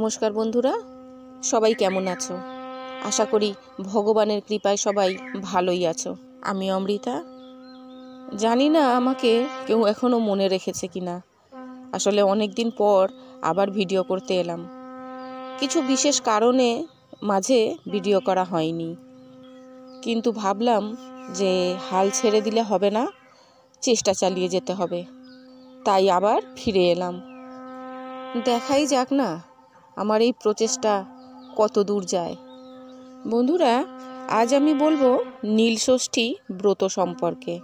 নমস্কার বন্ধুরা সবাই কেমন আছো আশা করি ভগবানের কৃপায় সবাই ভালোই আছো আমি অমৃতা জানি না আমাকে কেউ এখনও মনে রেখেছে কি না আসলে অনেক দিন পর আবার ভিডিও করতে এলাম কিছু বিশেষ কারণে মাঝে ভিডিও করা হয়নি কিন্তু ভাবলাম যে হাল ছেড়ে দিলে হবে না চেষ্টা চালিয়ে যেতে হবে তাই আবার ফিরে এলাম দেখাই যাক না আমার এই প্রচেষ্টা কত দূর যায় বন্ধুরা আজ আমি বলবো নীলষষ্ঠী ব্রত সম্পর্কে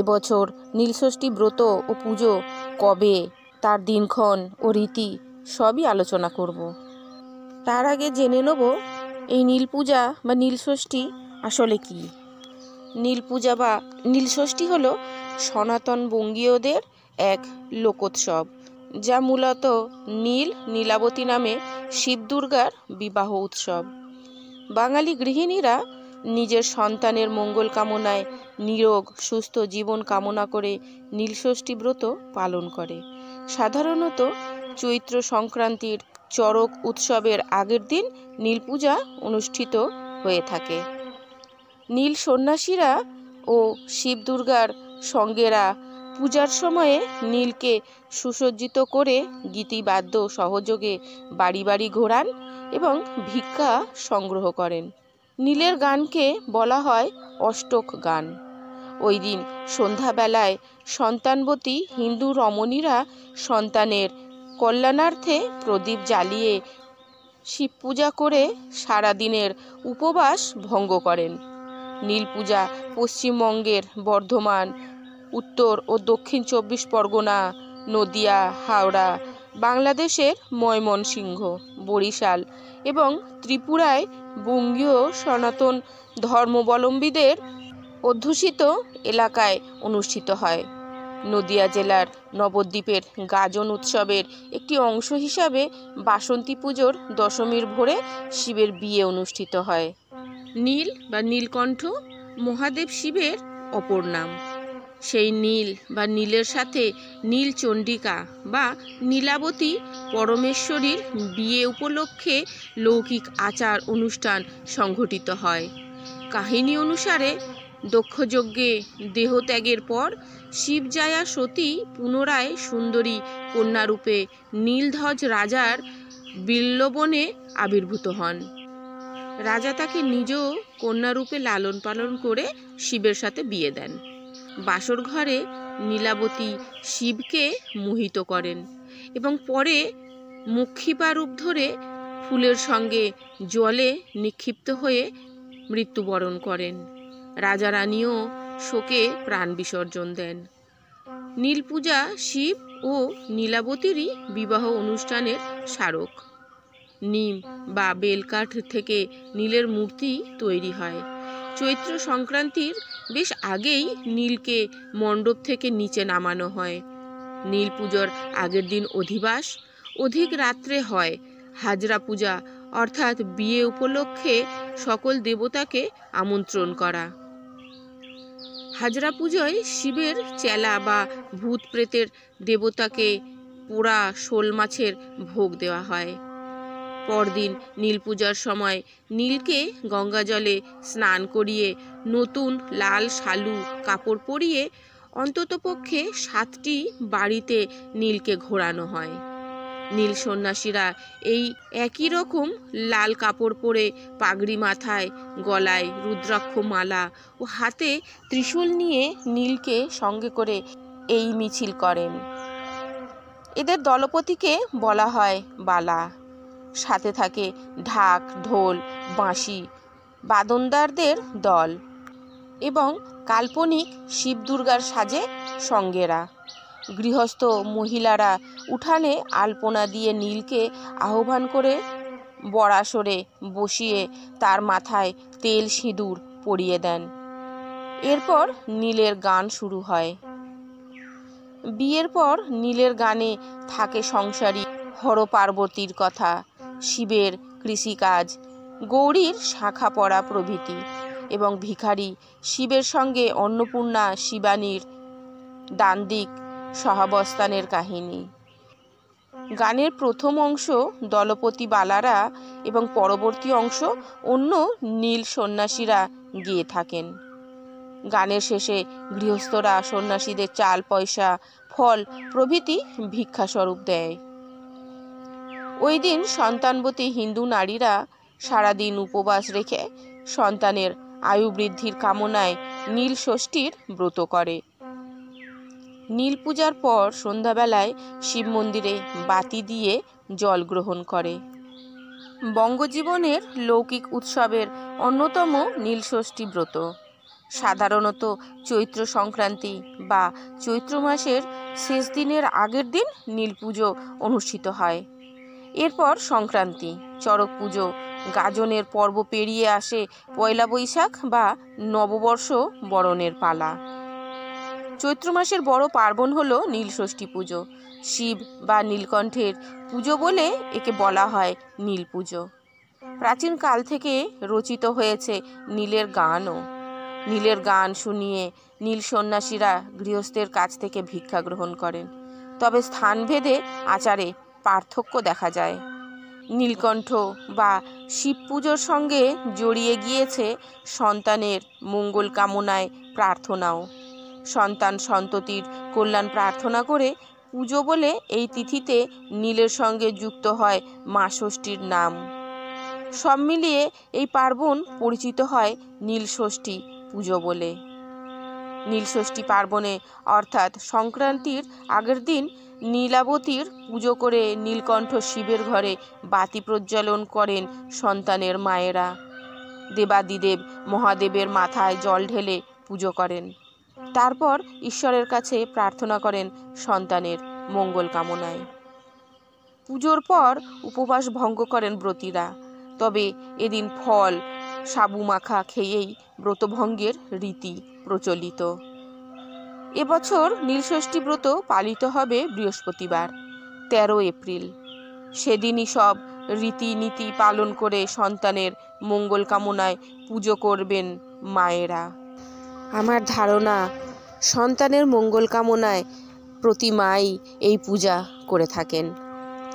এবছর নীলষষ্ঠী ব্রত ও পুজো কবে তার দিনক্ষণ ও রীতি সবই আলোচনা করব। তার আগে জেনে নেব এই নীল পূজা বা নীলষষ্ঠী আসলে কি নীল পূজা বা নীলষষ্ঠী হলো সনাতন বঙ্গীয়দের এক লোকোৎসব যা মূলত নীল নীলাবতী নামে শিবদুর্গার বিবাহ উৎসব বাঙালি গৃহিণীরা নিজের সন্তানের মঙ্গল কামনায় নিরোগ সুস্থ জীবন কামনা করে নীলষষ্ঠী ব্রত পালন করে সাধারণত চৈত্র সংক্রান্তির চরক উৎসবের আগের দিন নীল পূজা অনুষ্ঠিত হয়ে থাকে নীল সন্ন্যাসীরা ও শিবদুর্গার সঙ্গেরা পূজার সময়ে নীলকে সুসজ্জিত করে গীতিবাদ্য সহযোগে বাড়ি বাড়ি ঘোরান এবং ভিক্ষা সংগ্রহ করেন নীলের গানকে বলা হয় অষ্টক গান ওই দিন সন্ধ্যাবেলায় সন্তানবতী হিন্দু রমণীরা সন্তানের কল্যাণার্থে প্রদীপ জ্বালিয়ে শিব পূজা করে সারাদিনের উপবাস ভঙ্গ করেন নীল পূজা পশ্চিমবঙ্গের বর্ধমান উত্তর ও দক্ষিণ চব্বিশ পরগনা নদিয়া হাওড়া বাংলাদেশের ময়মনসিংহ বরিশাল এবং ত্রিপুরায় বঙ্গীয় সনাতন ধর্মাবলম্বীদের অধ্যুষিত এলাকায় অনুষ্ঠিত হয় নদিয়া জেলার নবদ্বীপের গাজন উৎসবের একটি অংশ হিসাবে বাসন্তী পুজোর দশমীর ভোরে শিবের বিয়ে অনুষ্ঠিত হয় নীল বা নীলকণ্ঠ মহাদেব শিবের অপর নাম সেই নীল বা নীলের সাথে নীল চণ্ডিকা বা নীলাবতী পরমেশ্বরীর বিয়ে উপলক্ষে লৌকিক আচার অনুষ্ঠান সংঘটিত হয় কাহিনী অনুসারে দক্ষযজ্ঞে দেহত্যাগের পর শিবজায়া সতী পুনরায় সুন্দরী কন্যারূপে নীলধ্বজ রাজার বিল্লবনে আবির্ভূত হন রাজা তাকে নিজ কন্যারূপে লালন পালন করে শিবের সাথে বিয়ে দেন বাসর ঘরে নীলাবতী শিবকে মোহিত করেন এবং পরে মুক্ষিপা রূপ ধরে ফুলের সঙ্গে জলে নিক্ষিপ্ত হয়ে মৃত্যুবরণ করেন রাজা রানীও শোকে প্রাণ বিসর্জন দেন নীলপূজা শিব ও নীলাবতীরই বিবাহ অনুষ্ঠানের স্মারক নিম বা বেলকাঠ থেকে নীলের মূর্তি তৈরি হয় চৈত্র সংক্রান্তির বেশ আগেই নীলকে মণ্ডপ থেকে নিচে নামানো হয় নীল পুজোর আগের দিন অধিবাস অধিক রাত্রে হয় হাজরা পূজা অর্থাৎ বিয়ে উপলক্ষে সকল দেবতাকে আমন্ত্রণ করা হাজরা পুজোয় শিবের চেলা বা ভূত প্রেতের দেবতাকে পোড়া শোল মাছের ভোগ দেওয়া হয় পরদিন নীল পূজার সময় নীলকে গঙ্গা জলে স্নান করিয়ে নতুন লাল শালু কাপড় পরিয়ে অন্ততপক্ষে সাতটি বাড়িতে নীলকে ঘোরানো হয় নীল সন্ন্যাসীরা এই একই রকম লাল কাপড় পরে পাগড়ি মাথায় গলায় রুদ্রাক্ষ মালা ও হাতে ত্রিশূল নিয়ে নীলকে সঙ্গে করে এই মিছিল করেন এদের দলপতিকে বলা হয় বালা সাথে থাকে ঢাক ঢোল বাঁশি বাদনদারদের দল এবং কাল্পনিক শিব দুর্গার সাজে সঙ্গেরা গৃহস্থ মহিলারা উঠানে আলপনা দিয়ে নীলকে আহ্বান করে বড়াসরে বসিয়ে তার মাথায় তেল সিঁদুর পরিয়ে দেন এরপর নীলের গান শুরু হয় বিয়ের পর নীলের গানে থাকে সংসারী হর পার্বতীর কথা শিবের কৃষিকাজ গৌরীর শাখা পড়া প্রভৃতি এবং ভিখারি শিবের সঙ্গে অন্নপূর্ণা শিবানীর দান্দিক সহাবস্থানের কাহিনী গানের প্রথম অংশ দলপতি বালারা এবং পরবর্তী অংশ অন্য নীল সন্ন্যাসীরা গিয়ে থাকেন গানের শেষে গৃহস্থরা সন্ন্যাসীদের চাল পয়সা ফল প্রভৃতি ভিক্ষাস্বরূপ দেয় ওই দিন সন্তানবতী হিন্দু নারীরা সারাদিন উপবাস রেখে সন্তানের আয়ু বৃদ্ধির কামনায় নীল ষষ্ঠীর ব্রত করে নীল পূজার পর সন্ধ্যাবেলায় শিব মন্দিরে বাতি দিয়ে জল গ্রহণ করে বঙ্গজীবনের লৌকিক উৎসবের অন্যতম নীলষষ্ঠী ব্রত সাধারণত চৈত্র সংক্রান্তি বা চৈত্র মাসের শেষ দিনের আগের দিন নীল পুজো অনুষ্ঠিত হয় এরপর সংক্রান্তি চড়ক পুজো গাজনের পর্ব পেরিয়ে আসে পয়লা বৈশাখ বা নববর্ষ বরণের পালা চৈত্র মাসের বড় পার্বণ হল নীলষষ্ঠী পুজো শিব বা নীলকণ্ঠের পুজো বলে একে বলা হয় নীল পুজো প্রাচীন কাল থেকে রচিত হয়েছে নীলের গানও নীলের গান শুনিয়ে নীল সন্ন্যাসীরা গৃহস্থের কাছ থেকে ভিক্ষা গ্রহণ করেন তবে স্থানভেদে আচারে পার্থক্য দেখা যায় নীলকণ্ঠ বা শিব পুজোর সঙ্গে জড়িয়ে গিয়েছে সন্তানের মঙ্গল কামনায় প্রার্থনাও সন্তান সন্ততির কল্যাণ প্রার্থনা করে পুজো বলে এই তিথিতে নীলের সঙ্গে যুক্ত হয় মা ষষ্ঠীর নাম সব মিলিয়ে এই পার্বণ পরিচিত হয় নীলষষ্ঠী পুজো বলে নীলষষ্ঠী পার্বণে অর্থাৎ সংক্রান্তির আগের দিন নীলাবতীর পুজো করে নীলকণ্ঠ শিবের ঘরে বাতি প্রজ্বলন করেন সন্তানের মায়েরা দেবাদিদেব মহাদেবের মাথায় জল ঢেলে পুজো করেন তারপর ঈশ্বরের কাছে প্রার্থনা করেন সন্তানের মঙ্গল কামনায় পুজোর পর উপবাস ভঙ্গ করেন ব্রতীরা তবে এদিন ফল সাবু মাখা খেয়েই ব্রতভঙ্গের রীতি প্রচলিত এবছর নীলষষ্ঠী ব্রত পালিত হবে বৃহস্পতিবার ১৩ এপ্রিল সেদিনই সব রীতিনীতি পালন করে সন্তানের মঙ্গল কামনায় পুজো করবেন মায়েরা আমার ধারণা সন্তানের মঙ্গল কামনায় প্রতি মাই এই পূজা করে থাকেন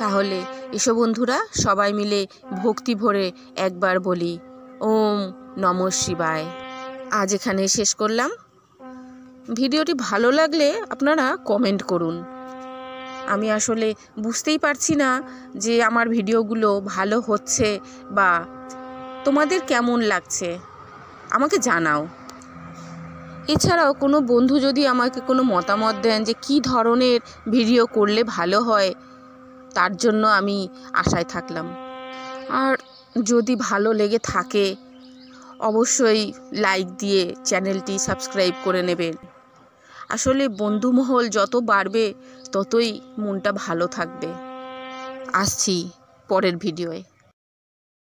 তাহলে এসো বন্ধুরা সবাই মিলে ভক্তি ভরে একবার বলি ওম নম শিবায় আজ এখানে শেষ করলাম ভিডিওটি ভালো লাগলে আপনারা কমেন্ট করুন আমি আসলে বুঝতেই পারছি না যে আমার ভিডিওগুলো ভালো হচ্ছে বা তোমাদের কেমন লাগছে আমাকে জানাও এছাড়াও কোনো বন্ধু যদি আমাকে কোনো মতামত দেন যে কি ধরনের ভিডিও করলে ভালো হয় তার জন্য আমি আশায় থাকলাম আর যদি ভালো লেগে থাকে অবশ্যই লাইক দিয়ে চ্যানেলটি সাবস্ক্রাইব করে নেবেন আসলে বন্ধুমহল যত বাড়বে ততই মনটা ভালো থাকবে আসছি পরের ভিডিওয়ে